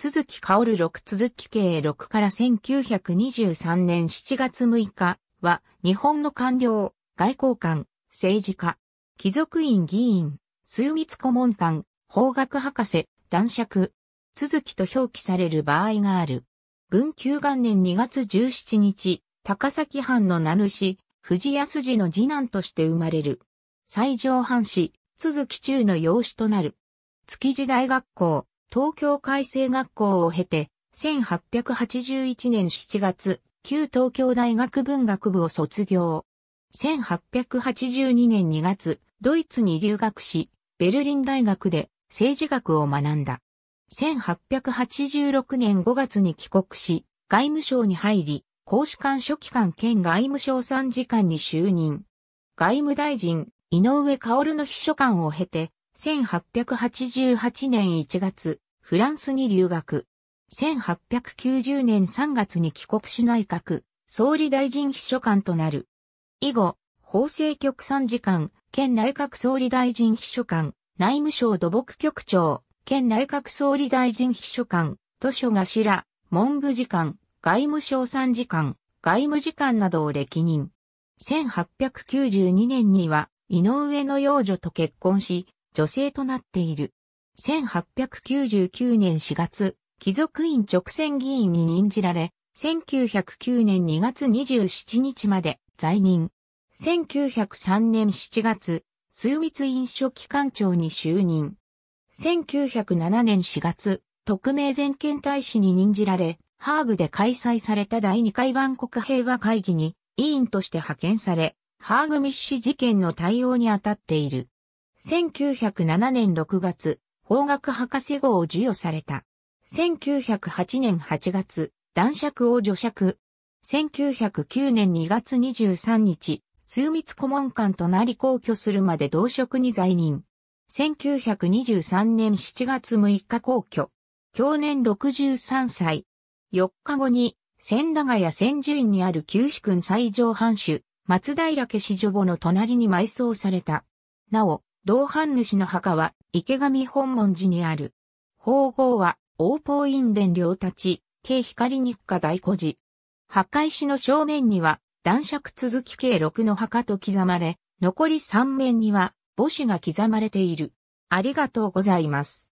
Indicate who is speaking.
Speaker 1: 鈴木薫6続き計6から1923年7月6日は日本の官僚、外交官、政治家、貴族院議員、枢密顧問官、法学博士、男爵、続きと表記される場合がある。文久元年2月17日、高崎藩の名主、藤安次の次男として生まれる。最上藩士、鈴木中の養子となる。築地大学校、東京海星学校を経て、1881年7月、旧東京大学文学部を卒業。1882年2月、ドイツに留学し、ベルリン大学で政治学を学んだ。1886年5月に帰国し、外務省に入り、公使館書記官兼外務省参事官に就任。外務大臣、井上薫の秘書官を経て、1888年1月、フランスに留学。1890年3月に帰国し内閣、総理大臣秘書官となる。以後、法制局参事官、県内閣総理大臣秘書官、内務省土木局長、県内閣総理大臣秘書官、図書頭、文部次官、外務省参事官、外務次官などを歴任。1892年には、井上の養女と結婚し、女性となっている。1899年4月、貴族院直選議員に任じられ、1909年2月27日まで在任。1903年7月、枢密院書記官長に就任。1907年4月、特命全権大使に任じられ、ハーグで開催された第2回万国平和会議に委員として派遣され、ハーグミッシ事件の対応に当たっている。1907年6月、法学博士号を授与された。1908年8月、男爵を除爵。1909年2月23日、数密顧問官となり公居するまで同職に在任。1923年7月6日公居。去年63歳。4日後に、千駄ヶ谷千住院にある九州君最上藩主、松平家子女母の隣に埋葬された。なお、同伴主の墓は池上本門寺にある。法号は王法院殿両立ち、慶光日課大古寺。墓石の正面には男爵続き計六の墓と刻まれ、残り三面には母子が刻まれている。ありがとうございます。